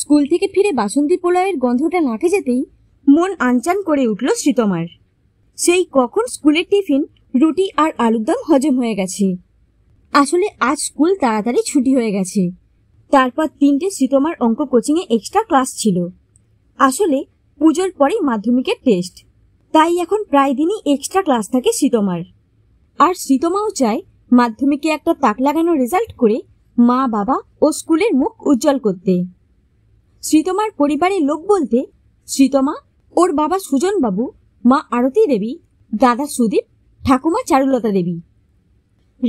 school থেকে ফিরে বাসন্তী পোলায়ের গন্ধটা নাকে যেতেই মন আনচান করে উঠল শ্রীতমার সেই কখন স্কুলের টিফিন রুটি আর আলুর দম হজম হয়ে গেছে আসলে আজ স্কুল তাড়াতাড়ি ছুটি হয়ে গেছে তারপর তিনটে শ্রীতমার অঙ্ক কোচিংয়ে এক্সট্রা ক্লাস ছিল আসলে পুজোর পরেই মাধ্যমিকের টেস্ট তাই এখন প্রায় দিনই এক্সট্রা ক্লাস থাকে শ্রীতমার আর শ্রীতমাও চায় মাধ্যমিকে একটা তাক লাগানো রেজাল্ট করে মা বাবা ও স্কুলের মুখ উজ্জ্বল করতে শ্রীতমার পরিবারের লোক বলতে শ্রীতমা ওর বাবা সুজনবাবু মা আরতি দেবী দাদা সুদীপ ঠাকুমা চারুলতা দেবী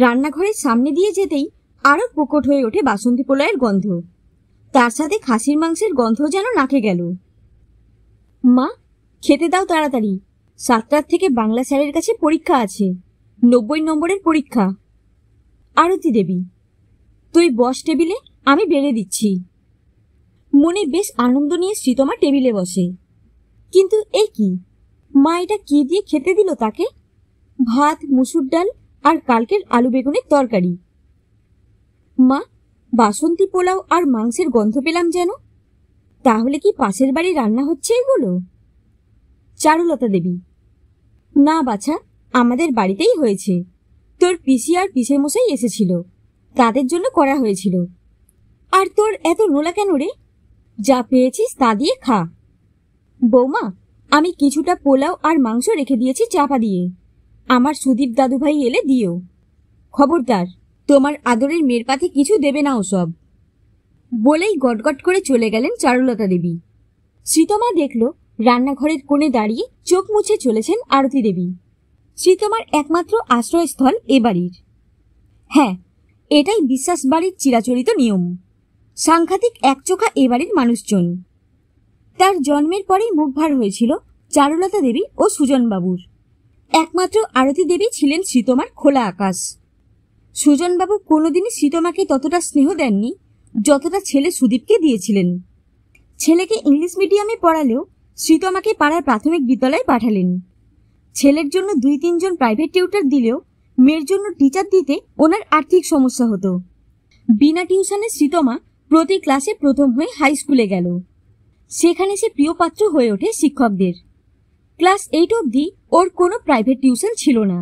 রান্নাঘরের সামনে দিয়ে যেতেই আরও প্রকট হয়ে ওঠে বাসন্তী পোলায়ের গন্ধ তার সাথে খাসির মাংসের গন্ধ যেন নাকে গেল মা খেতে দাও তাড়াতাড়ি সাতটার থেকে বাংলা স্যারের কাছে পরীক্ষা আছে নব্বই নম্বরের পরীক্ষা আরতি দেবী তুই বস টেবিলে আমি বেড়ে দিচ্ছি মনে বেশ আনন্দ নিয়ে শ্রীতমা টেবিলে বসে কিন্তু এ কি মা এটা কি দিয়ে খেতে দিল তাকে ভাত মুসুর ডাল আর কালকের আলু বেগুনের তরকারি মা বাসন্তী পোলাও আর মাংসের গন্ধ পেলাম যেন তাহলে কি পাশের বাড়ি রান্না হচ্ছে এগুলো চারুলতা দেবী না বাছা আমাদের বাড়িতেই হয়েছে তোর পিসি আর পিসে মশাই এসেছিল তাদের জন্য করা হয়েছিল আর তোর এত নোলা কেন রে যা পেয়েছিস তা দিয়ে খা বৌমা আমি কিছুটা পোলাও আর মাংস রেখে দিয়েছি চাপা দিয়ে আমার সুদীপ দাদুভাই এলে দিও খবরদার তোমার আদরের মেয়ের পাতে কিছু দেবে না ওসব বলেই গটগট করে চলে গেলেন চারুলতা দেবী শ্রীতমা দেখল রান্নাঘরের কোণে দাঁড়িয়ে চোখ মুছে চলেছেন আরতি দেবী শ্রীতমার একমাত্র আশ্রয়স্থল এ বাড়ির হ্যাঁ এটাই বিশ্বাস বাড়ির চিরাচরিত নিয়ম সাংঘাতিক একচোখা এবারের মানুষজন তার জন্মের পরেই মুখভার হয়েছিল চারুলতা দেবী ও সুজনবাবুর একমাত্র আরতি দেবী ছিলেন শীতমার খোলা আকাশ সুজনবাবু কোনোদিনই শীতমাকে ততটা স্নেহ দেননি যতটা ছেলে সুদীপকে দিয়েছিলেন ছেলেকে ইংলিশ মিডিয়ামে পড়ালেও শ্রীতমাকে পাড়ার প্রাথমিক বিদ্যালয়ে পাঠালেন ছেলের জন্য দুই তিনজন প্রাইভেট টিউটার দিলেও মেয়ের জন্য টিচার দিতে ওনার আর্থিক সমস্যা হতো বিনা টিউশনে শ্রীতমা প্রতি ক্লাসে প্রথম হয়ে হাই স্কুলে গেল সেখানে সে প্রিয় পাত্র হয়ে ওঠে শিক্ষকদের ক্লাস এইট অবধি ওর কোনো প্রাইভেট টিউশন ছিল না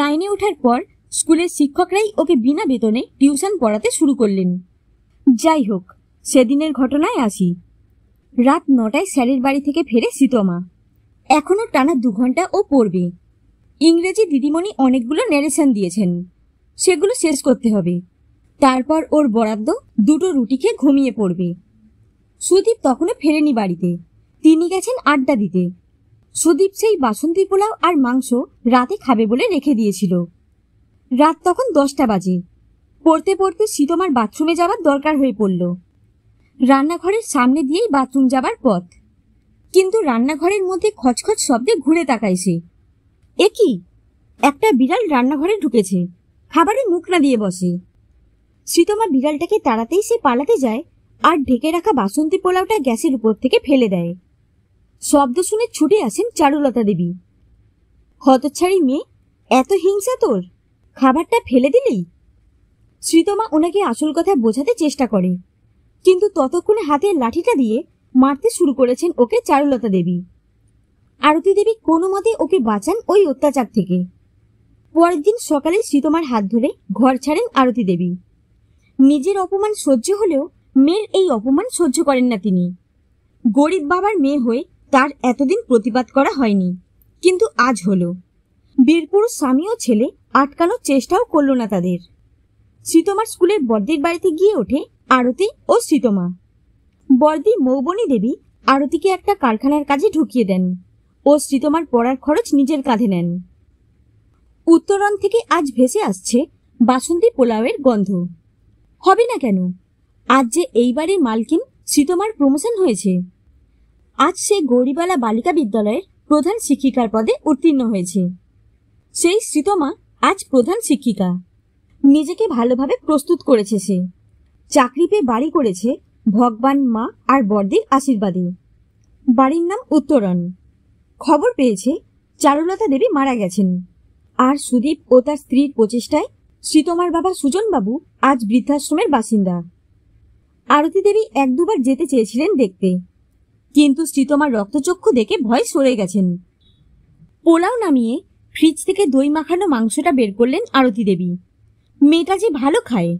নাইনে ওঠার পর স্কুলের শিক্ষকরাই ওকে বিনা বেতনে টিউশন পড়াতে শুরু করলেন যাই হোক সেদিনের ঘটনায় আসি রাত নটায় স্যারের বাড়ি থেকে ফেরে সীতমা এখনও টানা দু ঘন্টা ও পড়বে ইংরেজি দিদিমণি অনেকগুলো ন্যারেশন দিয়েছেন সেগুলো শেষ করতে হবে তারপর ওর বরাদ্দ দুটো রুটি খেয়ে ঘুমিয়ে পড়বে সুদীপ তখনও ফেরেনি বাড়িতে তিনি গেছেন আড্ডা দিতে সুদীপ সেই বাসন্তী পোলাও আর মাংস রাতে খাবে বলে রেখে দিয়েছিল রাত তখন দশটা বাজে পড়তে পড়তে শীতমার বাথরুমে যাবার দরকার হয়ে পড়ল রান্নাঘরের সামনে দিয়েই বাথরুম যাবার পথ কিন্তু রান্নাঘরের মধ্যে খচখচ শব্দে ঘুরে তাকায় সে এ কি একটা বিড়াল রান্নাঘরে ঢুকেছে খাবারে মুখ না দিয়ে বসে শ্রীতমা বিড়ালটাকে তাড়াতেই সে পালাতে যায় আর ঢেকে রাখা বাসন্তী পোলাওটা গ্যাসের উপর থেকে ফেলে দেয় শব্দ শুনে ছুটে আসেন চারুলতা দেবী হতচ্ছাড়ি মেয়ে এত হিংসা তোর খাবারটা ফেলে দিলেই শ্রীতমা ওনাকে আসল কথা বোঝাতে চেষ্টা করে কিন্তু ততক্ষণে হাতের লাঠিটা দিয়ে মারতে শুরু করেছেন ওকে চারুলতা দেবী আরতি দেবী কোনো মতে ওকে বাঁচান ওই অত্যাচার থেকে পরের দিন সকালে শ্রীতমার হাত ধরে ঘর ছাড়েন আরতি দেবী নিজের অপমান সহ্য হলেও মেয়ের এই অপমান সহ্য করেন না তিনি গরিব বাবার মেয়ে হয়ে তার এতদিন প্রতিবাদ করা হয়নি কিন্তু আজ হলো বীরপুরুষ স্বামী ও ছেলে আটকানোর চেষ্টাও করল না তাদের শ্রীতমার স্কুলের বর্দির বাড়িতে গিয়ে ওঠে আরতি ও শ্রীতমা বর্দি মৌবনী দেবী আরতিকে একটা কারখানার কাজে ঢুকিয়ে দেন ও শ্রীতমার পড়ার খরচ নিজের কাঁধে নেন উত্তরণ থেকে আজ ভেসে আসছে বাসন্তী পোলাওয়ের গন্ধ হবে না কেন আজ যে এইবারে মালকিন শ্রীতমার প্রমোশন হয়েছে আজ সে গৌরীবালা বালিকা বিদ্যালয়ের প্রধান শিক্ষিকার পদে উত্তীর্ণ হয়েছে সেই শ্রীতমা আজ প্রধান শিক্ষিকা নিজেকে ভালোভাবে প্রস্তুত করেছে সে চাকরি পেয়ে বাড়ি করেছে ভগবান মা আর বর্দির আশীর্বাদে বাড়ির নাম উত্তরণ খবর পেয়েছে চারুলতা দেবী মারা গেছেন আর সুদীপ ও তার স্ত্রীর প্রচেষ্টায় শ্রীতমার বাবা সুজনবাবু আজ বৃদ্ধাশ্রমের বাসিন্দা আরতি দেবী এক দুবার যেতে চেয়েছিলেন দেখতে কিন্তু শ্রীতমার রক্তচক্ষু দেখে ভয় সরে গেছেন পোলাও নামিয়ে ফ্রিজ থেকে দই মাখানো মাংসটা বের করলেন আরতি দেবী মেয়েটা যে ভালো খায়